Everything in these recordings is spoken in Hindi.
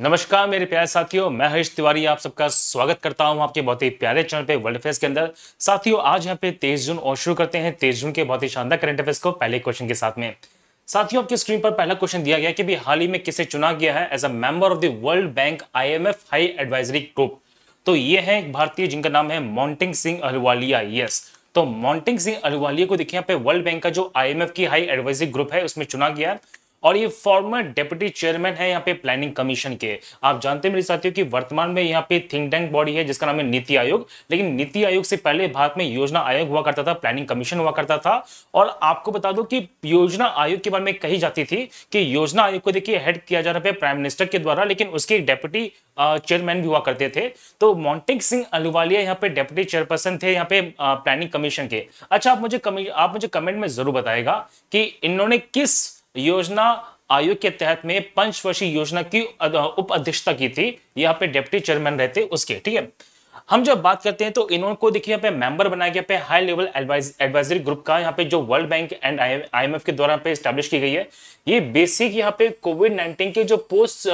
नमस्कार मेरे प्यारे साथियों मैं हरीश तिवारी आप सबका स्वागत करता हूं आपके बहुत ही प्यारे चैनल पे वर्ल्ड अफेयर्स के अंदर साथियों आज यहाँ पे तेईस जून और शुरू करते हैं तेईस जून के बहुत ही शानदार करंट अफेयर्स को पहले क्वेश्चन के साथ में साथियों आपकी स्क्रीन पर पहला क्वेश्चन दिया गया कि भी हाल ही में किसे चुना गया है as a member of the World Bank I high advisory group तो ये है एक भारतीय जिनका नाम है माउंटिंग सिंह अहलवालिया यस तो माउंटिंग सिंह अहलवालिया को देखिए यहाँ पे वर्ल्ड बैंक का जो आई की हाई एडवाइजरी ग्रुप है उसमें चुना गया है और ये फॉर्मर डेप्यूटी चेयरमैन है यहाँ पे प्लानिंग कमीशन के आप जानते हैं मेरे साथियों कि वर्तमान में यहाँ पे थिंक टैंक बॉडी है जिसका नाम है नीति आयोग लेकिन नीति आयोग से पहले भारत में योजना आयोग हुआ करता था प्लानिंग कमीशन हुआ करता था और आपको बता दो कि योजना आयोग के बारे में कही जाती थी कि योजना आयोग को देखिए हेड किया जा रहा है प्राइम मिनिस्टर के द्वारा लेकिन उसके डेप्यूटी चेयरमैन भी हुआ करते थे तो मॉन्टिक सिंह अलूवालिया यहाँ पे डेप्यूटी चेयरपर्सन थे यहाँ पे प्लानिंग कमीशन के अच्छा आप मुझे आप मुझे कमेंट में जरूर बताएगा कि इन्होंने किस योजना आयोग के तहत में पंचवर्षीय योजना की उप अध्यक्षता की थी यहाँ पे डेप्टी चेयरमैन रहते उसके ठीक है हम जब बात करते हैं तो को देखिए यहाँ पे मेंबर बनाया गया पे हाई लेवल एडवाइजरी ग्रुप का यहाँ पे जो वर्ल्ड बैंक एंड आईएमएफ के द्वारा पे स्टैब्लिश की गई है ये बेसिक यहाँ पे कोविड 19 के जो पोस्ट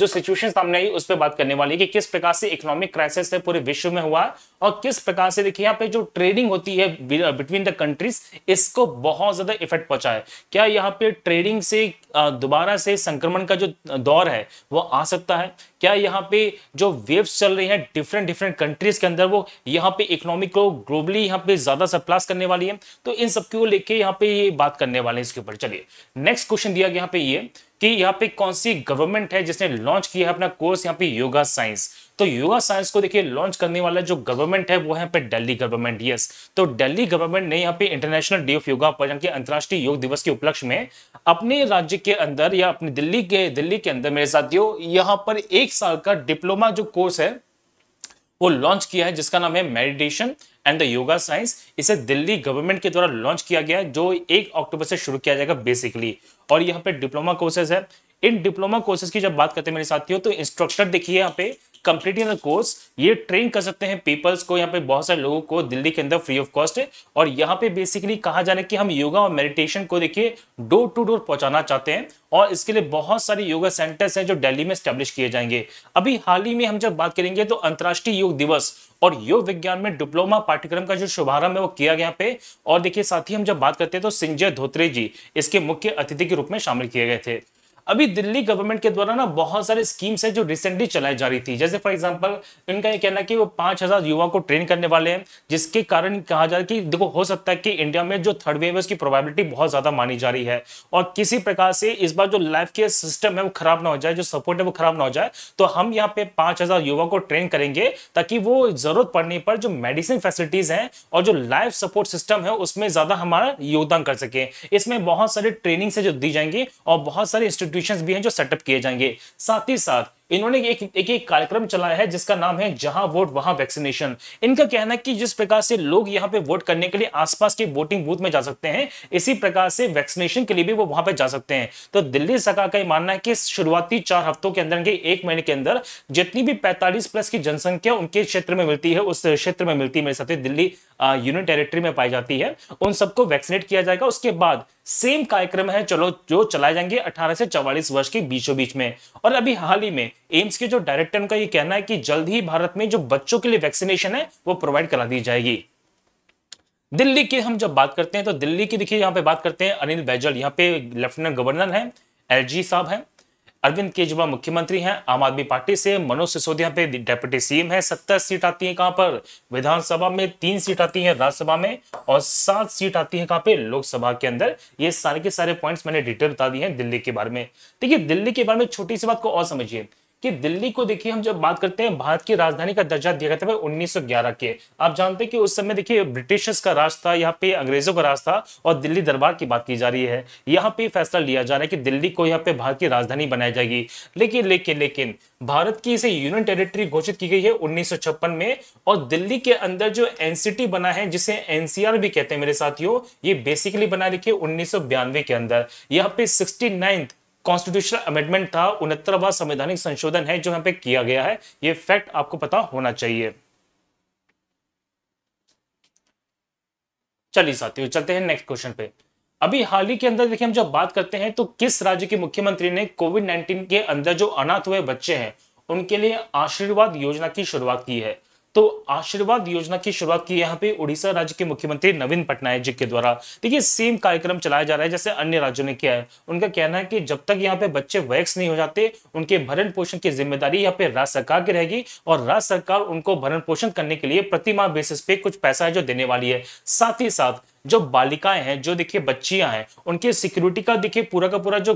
जो सिचुएशन सामने आई उस पर बात करने वाली है कि किस प्रकार से इकोनॉमिक क्राइसिस है पूरे विश्व में हुआ और किस प्रकार से देखिए यहाँ पे जो ट्रेडिंग होती है बिटवीन द कंट्रीज इसको बहुत ज्यादा इफेक्ट पहुंचा है क्या यहाँ पे ट्रेडिंग से दोबारा से संक्रमण का जो दौर है वो आ सकता है क्या यहाँ पे जो वेव्स चल रही हैं डिफरेंट डिफरेंट कंट्रीज के अंदर वो यहाँ पे इकोनॉमिक को ग्लोबली यहाँ पे ज्यादा सरप्लास करने वाली है तो इन सबको लेके यहाँ पे ये बात करने वाले हैं इसके ऊपर चलिए नेक्स्ट क्वेश्चन दिया गया यहाँ पे ये कि यहाँ पे कौन सी गवर्नमेंट है जिसने लॉन्च किया है अपना कोर्स यहाँ पे योगा साइंस तो योगा साइंस को देखिए लॉन्च करने वाला जो गवर्नमेंट है वो है पे दिल्ली गवर्नमेंट यस तो दिल्ली गवर्नमेंट ने यहाँ पे इंटरनेशनल डे ऑफ योगा पर यानी अंतर्राष्ट्रीय योग दिवस के उपलक्ष्य में अपने राज्य के अंदर या अपने दिल्ली के दिल्ली के अंदर मेरे साथियों यहाँ पर एक साल का डिप्लोमा जो कोर्स है वो लॉन्च किया है जिसका नाम है meditation and the yoga science इसे दिल्ली गवर्नमेंट के द्वारा लॉन्च किया गया है जो एक अक्टूबर से शुरू किया जाएगा बेसिकली और यहाँ पे डिप्लोमा कोर्सेज है इन डिप्लोमा कोर्सेज की जब बात करते हैं मेरे साथियों तो इंस्ट्रक्टर देखिए यहाँ पे कंप्लीटिंग कोर्स ये ट्रेन कर सकते हैं पीपल्स को यहाँ पे बहुत सारे लोगों को दिल्ली के अंदर फ्री ऑफ कॉस्ट है और यहाँ पे बेसिकली कहा जाने कि हम योगा और मेडिटेशन को देखिए डोर टू डोर पहुंचाना चाहते हैं और इसके लिए बहुत सारे योगा सेंटर्स हैं जो दिल्ली में स्टैब्लिश किए जाएंगे अभी हाल ही में हम जब बात करेंगे तो अंतर्राष्ट्रीय योग दिवस और योग विज्ञान में डिप्लोमा पाठ्यक्रम का जो शुभारंभ है वो किया गया पे और देखिए साथ ही हम जब बात करते हैं तो संजय धोत्रे जी इसके मुख्य अतिथि के रूप में शामिल किए गए थे अभी दिल्ली गवर्नमेंट के द्वारा ना बहुत सारे स्कीम्स हैं जो रिसेंटली चलाई जा रही थी जैसे फॉर एग्जाम्पल इनका ये कहना कि वो पांच हजार युवा को ट्रेन करने वाले हैं जिसके कारण कहा जा रहा है कि देखो हो सकता है कि इंडिया में जो थर्ड वेव है उसकी प्रोबेबिलिटी बहुत ज्यादा मानी जा रही है और किसी प्रकार से इस बार जो लाइफ केयर सिस्टम है वो खराब ना हो जाए जो सपोर्ट है वो खराब ना हो जाए तो हम यहाँ पे पांच हजार युवा को ट्रेन करेंगे ताकि वो जरूरत पड़ने पर जो मेडिसिन फैसिलिटीज हैं और जो लाइफ सपोर्ट सिस्टम है उसमें ज्यादा हमारा योगदान कर सके इसमें बहुत सारी ट्रेनिंग से जो दी जाएंगी और बहुत सारे इंस्टीट्यूट इंस्टीट्यूशन भी हैं जो सेटअप किए जाएंगे साथ ही साथ इन्होंने एक एक, एक कार्यक्रम चलाया है जिसका नाम है जहां वोट वहां वैक्सीनेशन इनका कहना है कि जिस प्रकार से लोग यहाँ पे वोट करने के लिए आसपास के वोटिंग बूथ में जा सकते हैं इसी प्रकार से वैक्सीनेशन के लिए भी वो वहां पर जा सकते हैं तो दिल्ली सरकार का मानना है कि शुरुआती चार हफ्तों के अंदर के एक महीने के अंदर जितनी भी पैंतालीस प्लस की जनसंख्या उनके क्षेत्र में मिलती है उस क्षेत्र में मिलती है मेरे साथ दिल्ली यूनियन टेरिटरी में पाई जाती है उन सबको वैक्सीनेट किया जाएगा उसके बाद सेम कार्यक्रम है चलो जो चलाए जाएंगे अठारह से चौवालीस वर्ष के बीचों बीच में और अभी हाल ही में एम्स के जो डायरेक्टर उनका ये कहना है कि जल्द ही भारत में जो बच्चों के लिए वैक्सीनेशन है वो प्रोवाइड करा दी जाएगी दिल्ली की हम जब बात करते हैं तो दिल्ली की देखिए यहाँ पे बात करते हैं अनिल बैजल यहाँ पे लेफ्टिनेंट गवर्नर हैं एलजी साहब हैं अरविंद केजरीवाल मुख्यमंत्री हैं आम आदमी पार्टी से मनोज सिसोदिया पे डेप्यूटी सीएम है सत्तर सीट आती है कहां पर विधानसभा में तीन सीट आती है राज्यसभा में और सात सीट आती है कहां पे लोकसभा के अंदर ये सारे के सारे पॉइंट्स मैंने डिटेल बता दिए हैं दिल्ली के बारे में देखिए दिल्ली के बारे में छोटी सी बात को और समझिए कि दिल्ली को देखिए हम जब बात करते हैं भारत की राजधानी का दर्जा दिया गया था उन्नीस सौ के आप जानते हैं कि उस समय देखिए ब्रिटिशर्स का राज था यहाँ पे अंग्रेजों का राज था और दिल्ली दरबार की बात की जा रही है यहाँ पे फैसला लिया जा रहा है कि दिल्ली को यहाँ पे भारत की राजधानी बनाई जाएगी लेकिन लेकिन लेकिन भारत की इसे यूनियन टेरिटरी घोषित की गई है उन्नीस में और दिल्ली के अंदर जो एनसीटी बना है जिसे एनसीआर भी कहते हैं मेरे साथियों ये बेसिकली बना देखिए उन्नीस के अंदर यहाँ पे सिक्सटी कॉन्स्टिट्यूशनल अमेंडमेंट था उनहत्तरवा संवैधानिक संशोधन है जो यहां पे किया गया है ये फैक्ट आपको पता होना चाहिए चलिए साथियों चलते हैं नेक्स्ट क्वेश्चन पे अभी हाल ही के अंदर देखिए हम जब बात करते हैं तो किस राज्य के मुख्यमंत्री ने कोविड नाइन्टीन के अंदर जो अनाथ हुए बच्चे हैं उनके लिए आशीर्वाद योजना की शुरुआत की है तो आशीर्वाद योजना की शुरुआत की यहाँ पे उड़ीसा राज्य के मुख्यमंत्री नवीन पटनायक जी के द्वारा देखिए सेम कार्यक्रम चलाया जा रहा है जैसे अन्य राज्यों ने किया है उनका कहना है कि जब तक यहाँ पे बच्चे वैक्स नहीं हो जाते उनके भरण पोषण की जिम्मेदारी यहाँ पे राज्य सरकार की रहेगी और राज्य सरकार उनको भरण पोषण करने के लिए प्रतिमा बेसिस पे कुछ पैसा है जो देने वाली है साथ ही साथ जो बालिकाएं हैं जो देखिए बच्चियां हैं उनके सिक्योरिटी का देखिए पूरा का पूरा जो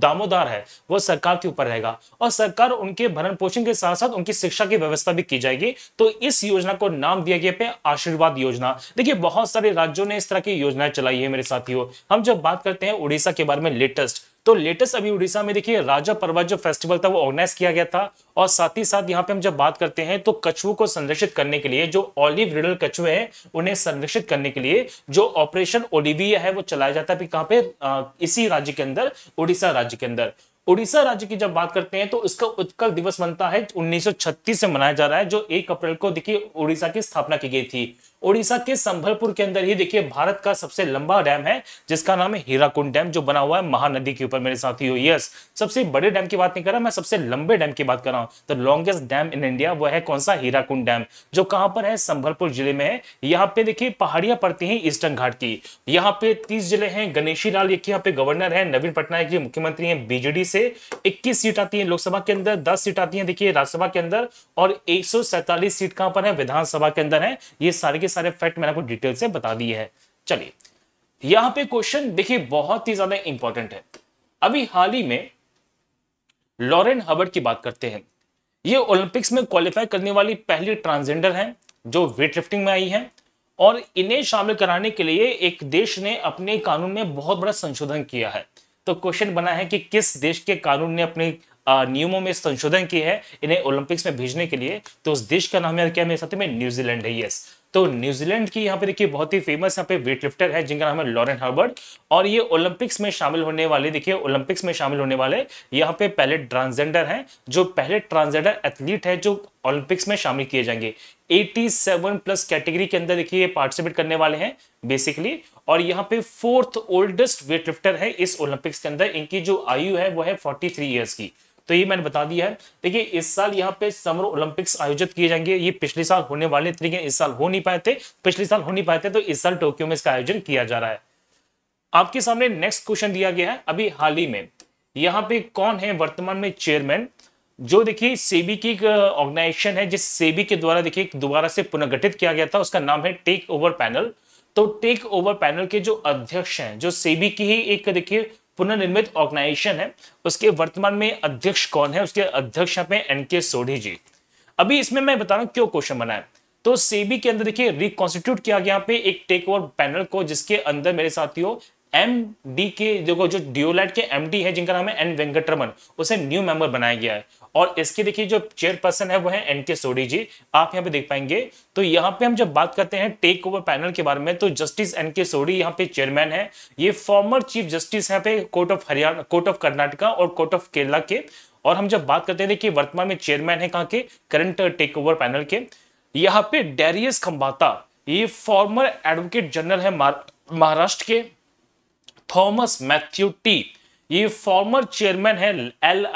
दामोदार है वो सरकार के ऊपर रहेगा और सरकार उनके भरण पोषण के साथ साथ उनकी शिक्षा की व्यवस्था भी की जाएगी तो इस योजना को नाम दिया गया पे आशीर्वाद योजना देखिए बहुत सारे राज्यों ने इस तरह की योजनाएं चलाई है मेरे साथियों हम जब बात करते हैं उड़ीसा के बारे में लेटेस्ट तो लेटेस्ट अभी उड़ीसा में देखिए राजा पर्वत जो फेस्टिवल था वो ऑर्गेनाइज किया गया था और साथ ही साथ यहाँ पे हम जब बात करते हैं तो कछुओं को संरक्षित करने के लिए जो ऑलिव रिडल कछुए हैं उन्हें संरक्षित करने के लिए जो ऑपरेशन ओलिविया है वो चलाया जाता है कहाँ पे आ, इसी राज्य के अंदर उड़ीसा राज्य के अंदर उड़ीसा राज्य की जब बात करते हैं तो इसका उत्कल दिवस बनता है 1936 से मनाया जा रहा है जो 1 अप्रैल को देखिए उड़ीसा की स्थापना की गई थी ओडिशा के संभलपुर के अंदर ही देखिए भारत का सबसे लंबा डैम है जिसका नाम है हीराकुंड डैम जो बना हुआ है महानदी के ऊपर मेरे साथी हो यस सबसे बड़े डैम की बात नहीं कर रहा मैं सबसे लंबे डैम की बात कर रहा हूँ तो लॉन्गेस्ट डैम इन इंडिया वो है कौन सा हीराकुंड डैम जो कहाँ पर है संभलपुर जिले में है यहाँ पे देखिए पहाड़ियां पड़ती है ईस्टर्न घाट की यहाँ पे तीस जिले हैं गणेशी लाल यहाँ पे गवर्नर है नवीन पटनायक जी मुख्यमंत्री है बीजेडी से इक्कीस सीट आती है लोकसभा के अंदर दस सीट आती है देखिए राज्यसभा के अंदर और एक सीट कहां पर है विधानसभा के अंदर है ये सारे के सारे फैक्ट मैंने आपको डिटेल से बता दिए हैं चलिए यहां पे क्वेश्चन देखिए बहुत ही ज्यादा इंपॉर्टेंट है अभी हाल ही में लॉरेन हबर्ड की बात करते हैं ये ओलंपिक्स में क्वालिफाई करने वाली पहली ट्रांसजेंडर हैं जो वेट लिफ्टिंग में आई हैं और इन्हें शामिल कराने के लिए एक देश ने अपने कानून में बहुत बड़ा संशोधन किया है तो क्वेश्चन बना है कि किस देश के कानून ने अपने नियमों में संशोधन किया है इन्हें ओलंपिक्स में भेजने के लिए तो उस देश का नाम यार क्या मेरे साथ में न्यूजीलैंड है यस तो न्यूजीलैंड की यहाँ पे देखिए बहुत ही फेमस यहाँ पे वेट लिफ्टर है जिनका नाम है लॉरेन हार्बर्ड और ये ओलंपिक्स में शामिल होने वाले देखिए ओलंपिक्स में शामिल होने वाले यहाँ पे पहले ट्रांसजेंडर हैं जो पहले ट्रांसजेंडर एथलीट है जो ओलंपिक्स में शामिल किए जाएंगे 87 प्लस कैटेगरी के अंदर देखिए ये पार्टिसिपेट करने वाले हैं बेसिकली और यहाँ पे फोर्थ ओल्डेस्ट वेट लिफ्टर है इस ओलंपिक्स के अंदर इनकी जो आयु है वो है फोर्टी इयर्स की तो ये मैंने बता दिया है देखिए इस साल यहाँ पे समर ओलंपिक्स आयोजित किए जाएंगे ये पिछले साल होने वाले थे इस साल हो नहीं पाए थे पिछले साल हो नहीं पाए थे तो इस साल टोक्यो में इसका आयोजन किया जा रहा है आपके सामने नेक्स्ट क्वेश्चन दिया गया है अभी हाल ही में यहाँ पे कौन है वर्तमान में चेयरमैन जो देखिए सेबी की एक ऑर्गेनाइजेशन है जिस सेबी के द्वारा देखिए दोबारा से पुनर्गठित किया गया था उसका नाम है टेक ओवर पैनल तो टेक ओवर पैनल के जो अध्यक्ष हैं जो सेबी की ही एक देखिए पुनर्निर्मित ऑर्गेनाइजेशन है उसके वर्तमान में अध्यक्ष कौन है उसके अध्यक्ष पे एन के सोढ़ी जी अभी इसमें मैं बता रहा हूँ क्यों क्वेश्चन बना है तो सेबी के अंदर देखिए रिकॉन्स्टिट्यूट किया गया पे एक टेक ओवर पैनल को जिसके अंदर मेरे साथियों एम डी के जो जो के एम डी है जिनका नाम है एन वेंकटरमन उसे न्यू मेंबर बनाया गया है और इसकी देखिए जो चेयरपर्सन है वो है एन के सोडी जी आप यहाँ पे देख पाएंगे तो यहाँ पे हम जब बात करते हैं टेक ओवर पैनल के बारे में तो जस्टिस एन के सोडी यहाँ पे चेयरमैन है ये फॉर्मर चीफ जस्टिस यहाँ पे court of Haryana court of Karnataka और कोर्ट ऑफ केरला के और हम जब बात करते हैं देखिए वर्तमान में चेयरमैन है कहाँ के करंट टेक ओवर पैनल के यहाँ पे डेरियस खंबाता ये फॉर्मर एडवोकेट जनरल है महाराष्ट्र के थॉमस मैथ्यू टी ये फॉर्मर चेयरमैन है एल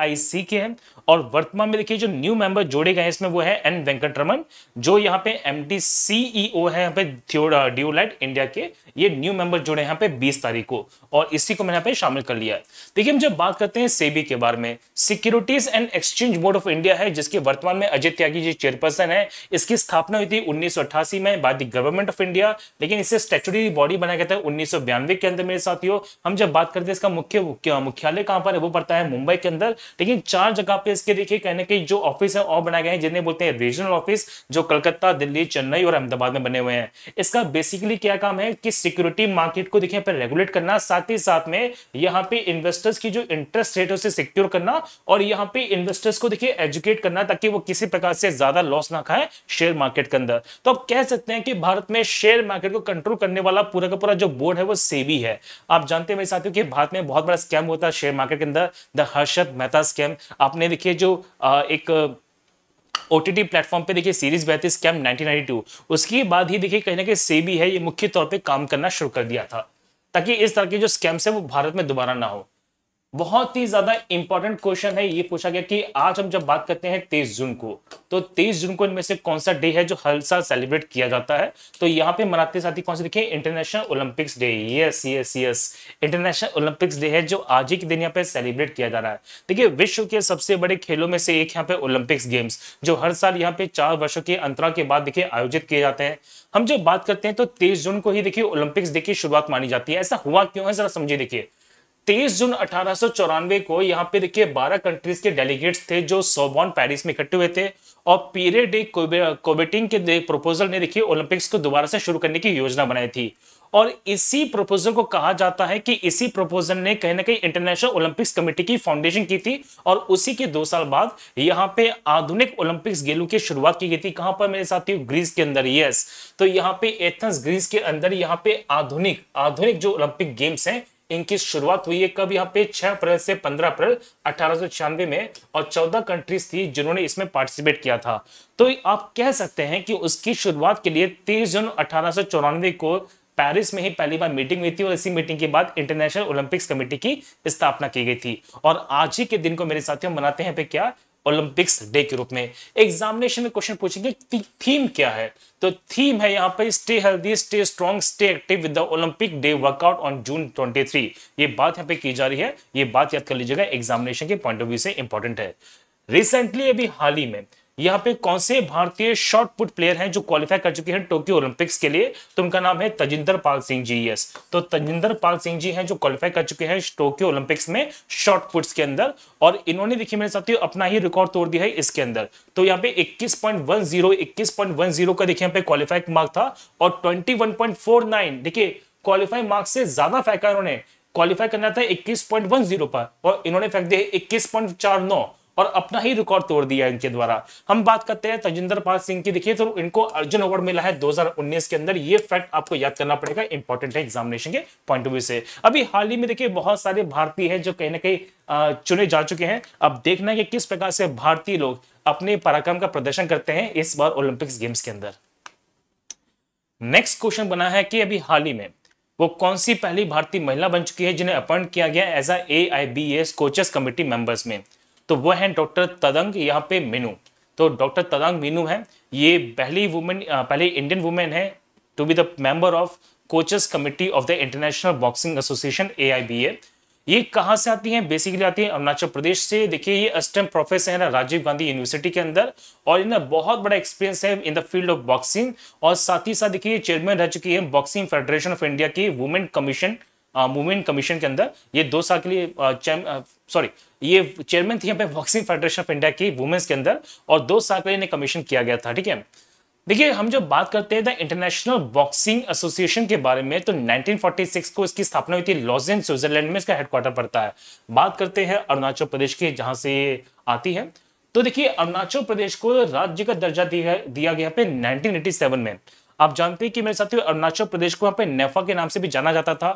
के हैं और वर्तमान में देखिए जो न्यू मेंबर जोड़े गए इसमें वो है एन वेंकट रमन जो यहाँ पे एम डी सीईओ है यहाँ पे ड्यूलाइट इंडिया uh, के ये न्यू मेंबर जोड़े यहाँ पे 20 तारीख को और इसी को मैंने यहाँ पे शामिल कर लिया है देखिए हम जब बात करते हैं सेबी के बारे में securities and exchange board of India है जिसके वर्तमान में अजय त्यागी जी चेयरपर्सन है इसकी स्थापना हुई थी उन्नीस में बाय गवर्नमेंट ऑफ इंडिया लेकिन इसे स्टेचुटरी बॉडी बनाया गया था उन्नीस के अंदर मेरे साथियों हम जब बात करते हैं इसका मुख्य मुख्यालय कहां पर है वो पड़ता है मुंबई के अंदर लेकिन चार जगह पे इसके देखिए कहने के जो ऑफिस है और बनाए गए हैं जिन्हें बोलते हैं रीजनल ऑफिस जो कलकत्ता दिल्ली चेन्नई और अहमदाबाद में बने हुए हैं इसका बेसिकली क्या काम है कि सिक्योरिटी मार्केट को देखिए रेगुलेट करना साथ ही साथ में यहाँ पे इन्वेस्टर्स की जो इंटरेस्ट रेट है सिक्योर करना और यहाँ पे इन्वेस्टर्स को देखिए एजुकेट करना ताकि वो किसी प्रकार से ज्यादा लॉस ना खाए शेयर मार्केट के अंदर तो आप कह सकते हैं कि भारत में शेयर मार्केट को कंट्रोल करने वाला पूरा का पूरा जो बोर्ड है वो सेबी है आप जानते हैं मेरे साथियों कि भारत में बहुत बड़ा स्कैम स्कैम होता है शेयर मार्केट के अंदर द हर्षद मेहता स्कैम आपने देखिए जो आ, एक ओ टी टी प्लेटफॉर्म पर देखिए सीरीज बहती स्कैम 1992 उसके बाद ही देखिए कहीं ना कहीं सेबी है ये मुख्य तौर पर काम करना शुरू कर दिया था ताकि इस तरह के जो स्कैम्स है वो भारत में दोबारा ना हो बहुत ही ज्यादा इंपॉर्टेंट क्वेश्चन है ये पूछा गया कि आज हम जब बात करते हैं तेईस जून को तो तेईस जून को इनमें से कौन सा डे है जो हर साल सेलिब्रेट किया जाता है तो यहाँ पे मनाते साथ ही कौन सा देखिए international Olympics day yes yes yes international Olympics day है जो आज ही के दिन यहाँ पे सेलिब्रेट किया जा रहा है देखिये विश्व के सबसे बड़े खेलों में से एक यहाँ पे ओलंपिक्स गेम्स जो हर साल यहाँ पे चार वर्षों के अंतरा के बाद देखिए आयोजित किए जाते हैं हम जब बात करते हैं तो तेईस जून को ही देखिए ओलंपिक्स डे की शुरुआत मानी जाती है ऐसा हुआ क्यों है जरा समझिए देखिए तेईस जून अठारह को यहाँ पे देखिए बारह कंट्रीज के डेलीगेट्स थे जो सोबॉन पेरिस में इकट्ठे हुए थे और पीरियड डे कोबेटिंग के प्रपोजल ने देखिए ओलंपिक्स को दोबारा से शुरू करने की योजना बनाई थी और इसी प्रपोजल को कहा जाता है कि इसी प्रपोजल ने कहीं ना कहीं इंटरनेशनल ओलंपिक्स कमेटी की फाउंडेशन की थी और उसी के दो साल बाद यहाँ पे आधुनिक ओलंपिक्स गेलू की शुरुआत की गई थी कहां पर मेरे साथी ग्रीस के अंदर यस तो यहाँ पे एथेंस ग्रीस के अंदर यहाँ पे आधुनिक आधुनिक जो ओलंपिक गेम्स हैं इनकी शुरुआत हुई है कब यहाँ पे 6 अप्रैल से 15 अप्रैल अठारह में और 14 कंट्रीज थी जिन्होंने इसमें पार्टिसिपेट किया था तो आप कह सकते हैं कि उसकी शुरुआत के लिए 23 जून अठारह को पेरिस में ही पहली बार मीटिंग हुई थी और इसी मीटिंग के बाद इंटरनेशनल ओलंपिक्स कमेटी की स्थापना की गई थी और आज ही के दिन को मेरे साथियों मनाते हैं पे क्या ओलंपिक्स डे के रूप में एग्जामिनेशन में क्वेश्चन पूछेंगे थीम क्या है तो थीम है यहाँ पर stay healthy stay strong stay active with the Olympic day workout on June 23 ये बात यहाँ पे की जा रही है ये बात याद कर लीजिएगा एग्जामिनेशन के पॉइंट ऑफ व्यू से इंपॉर्टेंट है रिसेंटली अभी हाल ही में यहाँ पे कौन से भारतीय शॉर्ट पुट प्लेयर हैं जो क्वालिफाई कर चुके हैं टोक्यो ओलंपिक्स के लिए तो उनका नाम है तजिंदर पाल सिंह जी यस तो तजिंदर पाल सिंह जी हैं जो क्वालिफाई कर चुके हैं टोक्यो ओलंपिक्स में शॉर्ट पुट्स के अंदर और इन्होंने देखिए मेरे साथियों अपना ही रिकॉर्ड तोड़ दिया है इसके अंदर तो यहाँ पे वन जीरो का देखिए यहाँ पे क्वालिफाई मार्क था और नाइन देखिए क्वालिफाई मार्क्स से ज्यादा फेंका इन्होंने क्वालिफाई करना था जीरो पर और इन्होंने फेंक दिया 21.49 और अपना ही रिकॉर्ड तोड़ दिया इनके द्वारा हम बात करते हैं तजिंदर पाल सिंह की देखिए तो इनको अर्जुन अवार्ड मिला है 2019 के अंदर ये फैक्ट आपको याद करना पड़ेगा इंपॉर्टेंट है एग्जामिनेशन के पॉइंट ऑफ व्यू से अभी हाल ही में देखिए बहुत सारे भारतीय हैं जो कहीं ना कहीं चुने जा चुके हैं अब देखना है कि किस प्रकार से भारतीय लोग अपने पराक्रम का प्रदर्शन करते हैं इस बार ओलंपिक्स गेम्स के अंदर नेक्स्ट क्वेश्चन बना है कि अभी हाल ही में वो कौन सी पहली भारतीय महिला बन चुकी है जिन्हें अपॉइंट किया गया as A I B S coaches committee members में तो वह हैं डॉक्टर तदंग यहाँ पे मीनू तो डॉक्टर तदंग मीनू हैं ये पहली वुमेन पहली इंडियन वुमेन है to be the member of coaches committee of the international boxing association ए ये कहाँ से आती हैं बेसिकली आती हैं अरुणाचल प्रदेश से देखिए ये अस्टम प्रोफेसर है राजीव गांधी यूनिवर्सिटी के अंदर और इन्हें बहुत बड़ा एक्सपीरियंस है in the field of boxing और साथ ही साथ देखिए चेयरमैन रह चुकी है बॉक्सिंग फेडरेशन ऑफ इंडिया की वुमेन कमीशन वुमेन कमीशन के अंदर ये दो साल के लिए सॉरी ये चेयरमैन थी यहाँ पे बॉक्सिंग फेडरेशन ऑफ इंडिया की वुमेन्स के अंदर और दो साल पहले इन्हें कमीशन किया गया था ठीक है देखिए हम जब बात करते हैं द इंटरनेशनल बॉक्सिंग एसोसिएशन के बारे में तो 1946 को इसकी स्थापना हुई थी लॉजेन स्विट्जरलैंड में इसका हेडक्वार्टर पड़ता है बात करते हैं अरुणाचल प्रदेश की जहां से आती है तो देखिए अरुणाचल प्रदेश को राज्य का दर्जा दिया, गया पे 1987 में आप जानते हैं कि मेरे साथियों अरुणाचल प्रदेश को यहाँ पे नेफा e के नाम से भी जाना जाता था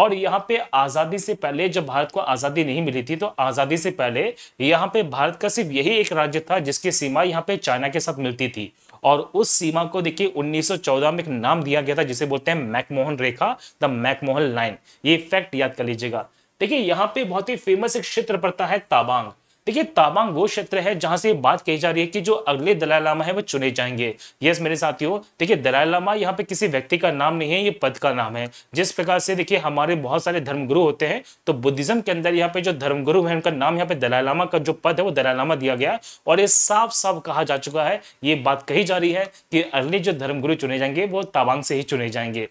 और यहाँ पे आज़ादी से पहले जब भारत को आज़ादी नहीं मिली थी तो आज़ादी से पहले यहाँ पे भारत का सिर्फ यही एक राज्य था जिसकी सीमा यहाँ पे चाइना के साथ मिलती थी और उस सीमा को देखिए 1914 में एक नाम दिया गया था जिसे बोलते हैं मैकमोहन रेखा द मैकमोहन लाइन ये फैक्ट याद कर लीजिएगा देखिए यहाँ पे बहुत ही फेमस एक क्षेत्र पड़ता है ताबांग देखिए ताबांग वो क्षेत्र है जहां से बात कही जा रही है कि जो अगले दलाई लामा है वो चुने जाएंगे यस मेरे साथियों देखिए दलाई लामा यहाँ पे किसी व्यक्ति का नाम नहीं है ये पद का नाम है जिस प्रकार से देखिए हमारे बहुत सारे धर्मगुरु होते हैं तो बुद्धिज्म के अंदर यहाँ पे जो धर्मगुरु है उनका नाम यहाँ पे दलाई लामा का जो पद है वो दलाई लामा दिया गया और ये साफ साफ कहा जा चुका है ये बात कही जा रही है कि अगले जो धर्मगुरु चुने जाएंगे वो ताबांग से ही चुने जाएंगे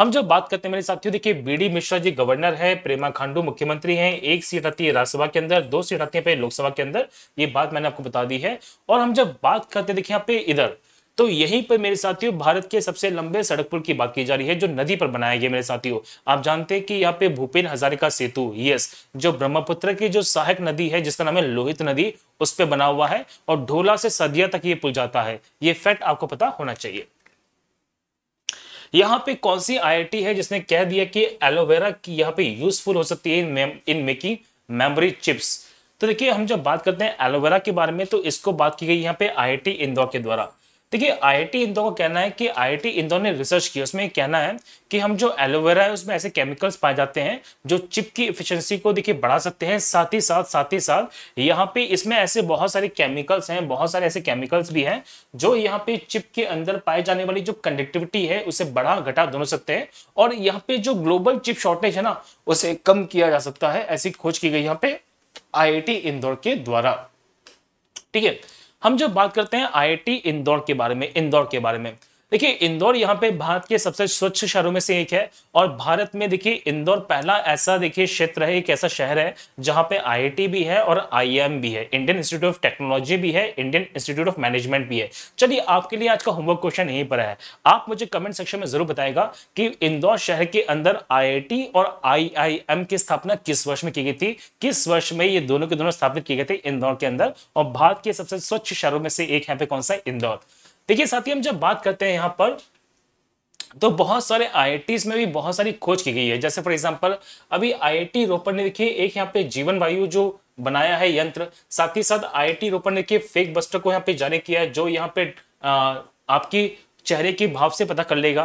हम जब बात करते हैं मेरे साथियों देखिए बीडी मिश्रा जी गवर्नर है प्रेमा खांडू मुख्यमंत्री हैं एक सीट आती है राज्यसभा के अंदर दो सीट आती है लोकसभा के अंदर ये बात मैंने आपको बता दी है और हम जब बात करते हैं देखिए यहाँ पे इधर तो यहीं पर मेरे साथियों भारत के सबसे लंबे सड़क पुल की बात की जा रही है जो नदी पर बनाया गया मेरे साथियों आप जानते हैं कि यहाँ पे भूपेन हजारिका सेतु यस जो ब्रह्मपुत्र की जो सहायक नदी है जिसका नाम है लोहित नदी उस पर बना हुआ है और ढोला से सदिया तक ये पुल जाता है ये फैक्ट आपको पता होना चाहिए यहाँ पे कौन सी आईआईटी है जिसने कह दिया कि एलोवेरा की यहाँ पे यूजफुल हो सकती है इन मेकिंग मेमोरी चिप्स तो देखिए हम जब बात करते हैं एलोवेरा के बारे में तो इसको बात की गई यहाँ पे आईआईटी इंदौर के द्वारा देखिए आईआईटी इंदौर का कहना है कि आईआईटी इंदौर ने रिसर्च किया उसमें कहना है कि हम जो एलोवेरा है उसमें ऐसे केमिकल्स पाए जाते हैं जो चिप की इफिशियंसी को देखिए बढ़ा सकते हैं साथ ही साथ साथ ही साथ यहाँ पे इसमें ऐसे बहुत सारे केमिकल्स हैं बहुत सारे ऐसे केमिकल्स भी हैं जो यहाँ पे चिप के अंदर पाए जाने वाली जो कंडक्टिविटी है उसे बढ़ा घटा दोनों सकते हैं और यहाँ पे जो ग्लोबल चिप शॉर्टेज है ना उसे कम किया जा सकता है ऐसी खोज की गई यहाँ पे टी इंदौर के द्वारा ठीक है हम जब बात करते हैं आईआईटी इंदौर के बारे में इंदौर के बारे में देखिए इंदौर यहाँ पे भारत के सबसे स्वच्छ शहरों में से एक है और भारत में देखिए इंदौर पहला ऐसा देखिए क्षेत्र है एक ऐसा शहर है जहाँ पे आईआईटी भी है और आईएम e भी है इंडियन इंस्टीट्यूट ऑफ टेक्नोलॉजी भी है इंडियन इंस्टीट्यूट ऑफ मैनेजमेंट भी है चलिए आपके लिए आज का होमवर्क क्वेश्चन यहीं पर है आप मुझे कमेंट सेक्शन में जरूर बताएगा कि इंदौर शहर के अंदर आई और आई की स्थापना किस वर्ष में की गई थी किस वर्ष में ये दोनों के दोनों स्थापित किए गए थे इंदौर के अंदर और भारत के सबसे स्वच्छ शहरों में से एक है पे कौन सा इंदौर देखिए साथी हम जब बात करते हैं यहाँ पर तो बहुत सारे आई में भी बहुत सारी खोज की गई है जैसे फॉर एग्जाम्पल अभी आई रोपण ने देखिए एक यहाँ पे जीवन वायु जो बनाया है यंत्र साथ ही साथ आई आई ने देखिए फेक बस्टर को यहाँ पे जारी किया है जो यहाँ पे आ, आपकी चेहरे के भाव से पता कर लेगा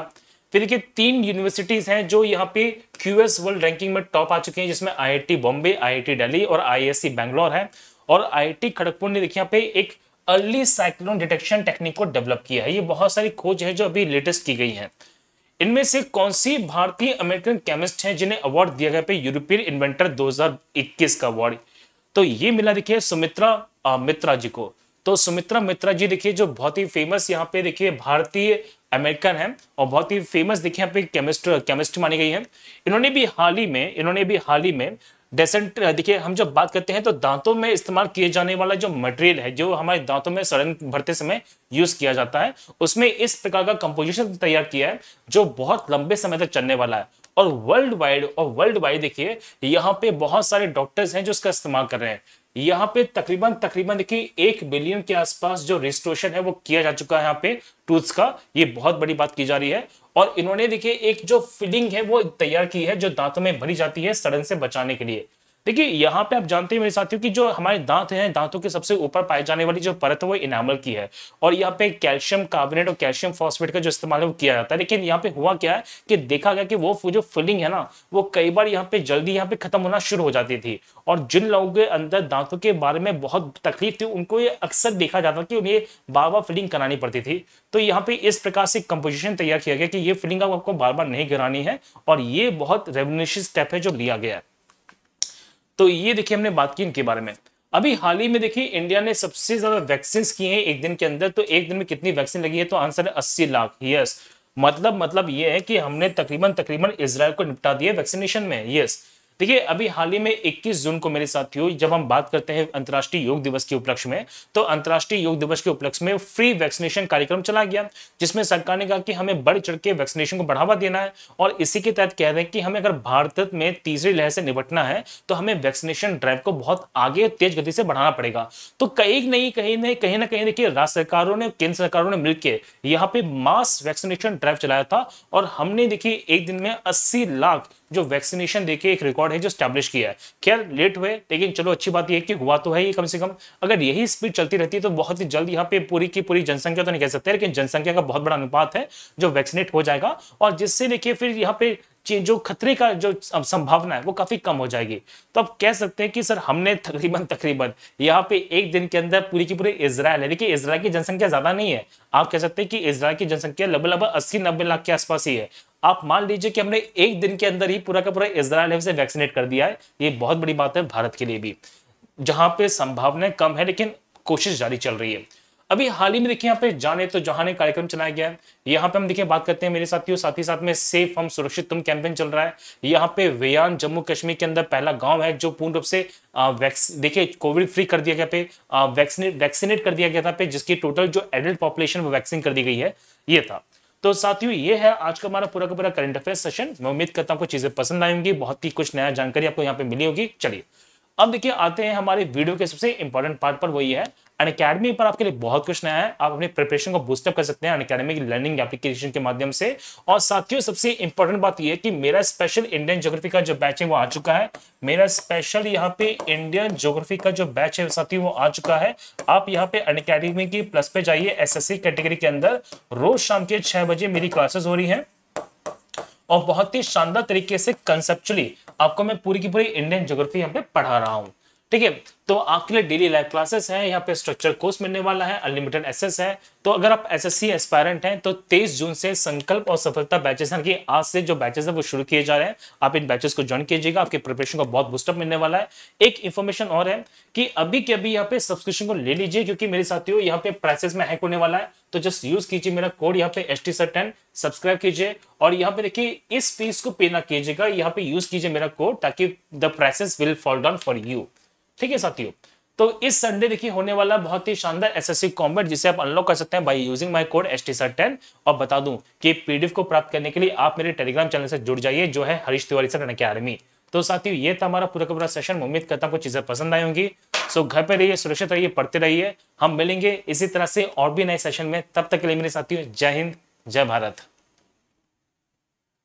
फिर देखिए तीन यूनिवर्सिटीज हैं जो यहाँ पे क्यूएस वर्ल्ड रैंकिंग में टॉप आ चुके हैं जिसमें आई बॉम्बे आई आई और आई बैंगलोर है और आई खड़गपुर ने देखिए यहाँ पे एक अर्ली साइक्लोन डिटेक्शन टेक्निक को डेवलप किया है ये बहुत सारी खोज है जो अभी लेटेस्ट की गई है इनमें से कौन सी भारतीय अमेरिकन केमिस्ट हैं जिन्हें अवार्ड दिया गया यूरोपियन इन्वेंटर 2021 का अवार्ड तो ये मिला देखिए सुमित्रा मित्रा जी को तो सुमित्रा मित्रा जी देखिए जो बहुत ही फेमस यहाँ पे देखिए भारतीय अमेरिकन हैं और बहुत ही फेमस देखिए यहाँ पे केमिस्ट केमिस्ट मानी गई हैं इन्होंने भी हाल ही में इन्होंने भी हाल ही में डेसेंट देखिए हम जब बात करते हैं तो दांतों में इस्तेमाल किए जाने वाला जो मटेरियल है जो हमारे दांतों में सड़न भरते समय यूज किया जाता है उसमें इस प्रकार का कंपोजिशन तैयार किया है जो बहुत लंबे समय तक चलने वाला है और वर्ल्ड वाइड और वर्ल्ड वाइड देखिए यहाँ पे बहुत सारे डॉक्टर्स हैं जो इसका इस्तेमाल कर रहे हैं यहाँ पे तकरीबन तकरीबन देखिए एक बिलियन के आसपास जो रजिस्ट्रेशन है वो किया जा चुका है यहाँ पे टूथ्स का ये बहुत बड़ी बात की जा रही है और इन्होंने देखिए एक जो फिलिंग है वो तैयार की है जो दांतों में भरी जाती है सड़न से बचाने के लिए देखिए यहाँ पे आप जानते हैं मेरे साथियों की जो हमारे दांत हैं दांतों के सबसे ऊपर पाए जाने वाली जो परत है वो इनामल की है और यहाँ पे कैल्शियम कार्बोनेट और कैल्शियम फॉस्फेट का जो इस्तेमाल है वो किया जाता है लेकिन यहाँ पे हुआ क्या है कि देखा गया कि वो जो फिलिंग है ना वो कई बार यहाँ पे जल्दी यहाँ पे खत्म होना शुरू हो जाती थी और जिन लोगों के अंदर दांतों के बारे में बहुत तकलीफ थी उनको ये अक्सर देखा जाता कि उन्हें बार बार फिलिंग करानी पड़ती थी तो यहाँ पे इस प्रकार से कंपोजिशन तैयार किया गया कि ये फिलिंग आपको बार बार नहीं करानी है और ये बहुत रेवोल्यूशन स्टेप है जो लिया गया है तो ये देखिए हमने बात की इनके बारे में अभी हाल ही में देखिए इंडिया ने सबसे ज्यादा वैक्सीन की हैं एक दिन के अंदर तो एक दिन में कितनी वैक्सीन लगी है तो आंसर है अस्सी लाख यस मतलब मतलब ये है कि हमने तकरीबन तकरीबन इसराइल को निपटा दिया वैक्सीनेशन में यस देखिए अभी हाल ही में 21 जून को मेरे साथियों जब हम बात करते हैं अंतर्राष्ट्रीय योग दिवस के उपलक्ष्य में तो अंतर्राष्ट्रीय योग दिवस के उपलक्ष्य में फ्री वैक्सीनेशन कार्यक्रम चला गया जिसमें सरकार ने कहा कि हमें बढ़ चढ़ के वैक्सीनेशन को बढ़ावा देना है और इसी के तहत कह रहे हैं कि हमें अगर भारत में तीसरी लहर से निपटना है तो हमें वैक्सीनेशन ड्राइव को बहुत आगे तेज गति से बढ़ाना पड़ेगा तो कहीं नहीं कहीं नहीं कहीं ना कहीं देखिए राज्य सरकारों ने केंद्र सरकारों ने मिलकर यहाँ पे मास वैक्सीनेशन ड्राइव चलाया था और हमने देखिए एक दिन में अस्सी लाख जो वैक्सीनेशन देके एक रिकॉर्ड है जो स्टैब्लिश किया है खैर लेट हुए लेकिन चलो अच्छी बात यह कि हुआ तो है ही कम से कम अगर यही स्पीड चलती रहती है तो बहुत ही जल्द यहाँ पे पूरी की पूरी जनसंख्या तो नहीं कह सकते लेकिन जनसंख्या का बहुत बड़ा अनुपात है जो वैक्सीनेट हो जाएगा और जिससे देखिए फिर यहाँ पे जो खतरे का जो संभावना है वो काफी कम हो जाएगी तो आप कह सकते हैं कि सर हमने तकरीबन तकरीबन यहाँ पे एक दिन के अंदर पूरी की पूरी इसराइल है देखिए इसराइल की जनसंख्या ज्यादा नहीं है आप कह सकते हैं कि इसराइल की जनसंख्या लगभग लगभग अस्सी नब्बे लाख के आसपास ही है आप मान लीजिए कि हमने एक दिन के अंदर ही पूरा का पूरा इसराइल से वैक्सीनेट कर दिया है ये बहुत बड़ी बात है भारत के लिए भी जहां पे संभावनाएं कम है लेकिन कोशिश जारी चल रही है अभी हाल ही में देखिए यहाँ पे जाने तो जहाने कार्यक्रम चलाया गया है यहाँ पे हम देखिए बात करते हैं मेरे साथियों साथ ही साथ में सेफ हम सुरक्षित तुम कैंपेन चल रहा है यहाँ पे वेयान जम्मू कश्मीर के अंदर पहला गांव है जो पूर्ण रूप से देखिए कोविड फ्री कर दिया गया पे वैक्सीनेट वैक्सीनेट कर दिया गया था पे जिसकी टोटल जो एडल्ट पॉपुलेशन वो वैक्सीन कर दी गई है ये था तो साथियों ये है आज का हमारा पूरा का पूरा करंट अफेयर सेशन मैं उम्मीद करता हूँ कुछ चीजें पसंद आई होंगी बहुत ही कुछ नया जानकारी आपको यहाँ पे मिली होगी चलिए अब देखिए आते हैं हमारे वीडियो के सबसे इंपॉर्टेंट पार्ट पर वही है अन अकेडमी पर आपके लिए बहुत कुछ नया है आप अपने प्रिपरेशन को बूस्टअप कर सकते हैं अन अकेडमी की लर्निंग एप्लीकेशन के माध्यम से और साथियों सबसे इंपॉर्टेंट बात यह कि मेरा स्पेशल इंडियन ज्योग्राफी का जो बैच है वो आ चुका है मेरा स्पेशल यहाँ पे इंडियन ज्योग्राफी का जो बैच है साथियों वो आ चुका है आप यहाँ पे अन अकेडमी की प्लस पे जाइए एस कैटेगरी के अंदर रोज शाम के छह बजे मेरी क्लासेस हो रही है और बहुत ही शानदार तरीके से कंसेप्चुअली आपको मैं पूरी की पूरी इंडियन ज्योग्राफी यहाँ पे पढ़ा रहा हूँ ठीक है तो आपके लिए डेली लाइव क्लासेस हैं यहाँ पे स्ट्रक्चर कोर्स मिलने वाला है अनलिमिटेड एसएस है तो अगर आप एसएससी एस्पायरेंट हैं तो 23 जून से संकल्प और सफलता बैचेस हैं कि आज से जो बैचेस है वो शुरू किए जा रहे हैं आप इन बैचेस को ज्वाइन कीजिएगा आपके प्रिपरेशन का बहुत बुस्टअप मिलने वाला है एक इन्फॉर्मेशन और है कि अभी के अभी यहाँ पे सब्सक्रिप्शन को ले लीजिए क्योंकि मेरे साथियों यहाँ पे प्राइसेस में हैक होने वाला है तो जस्ट यूज कीजिए मेरा कोड यहाँ पे एस टी सब्सक्राइब कीजिए और यहाँ पे देखिए इस फीस को पे ना कीजिएगा यहाँ पे यूज कीजिए मेरा कोड ताकि the prices will fall down for you ठीक है साथियों तो इस संडे देखिए होने वाला बहुत ही शानदार एसएससी कॉम्बैट जिसे आप अनलॉक कर सकते हैं by using my code S T sir ten और बता दूं कि पीडीएफ को प्राप्त करने के लिए आप मेरे टेलीग्राम चैनल से जुड़ जाइए जो है हरीश तिवारी सर आर्मी तो साथियों ये था हमारा पूरा का पूरा सेशन उम्मीद करता हूँ चीजें पसंद आई होंगी सो घर पर रहिए सुरक्षित रहिए पढ़ते रहिए हम मिलेंगे इसी तरह से और भी नए सेशन में तब तक के लिए मेरे साथियों जय हिंद जय भारत